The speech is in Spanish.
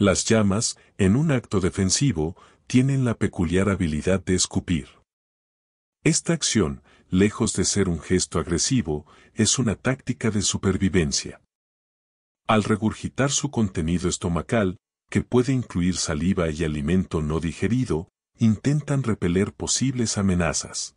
Las llamas, en un acto defensivo, tienen la peculiar habilidad de escupir. Esta acción, lejos de ser un gesto agresivo, es una táctica de supervivencia. Al regurgitar su contenido estomacal, que puede incluir saliva y alimento no digerido, intentan repeler posibles amenazas.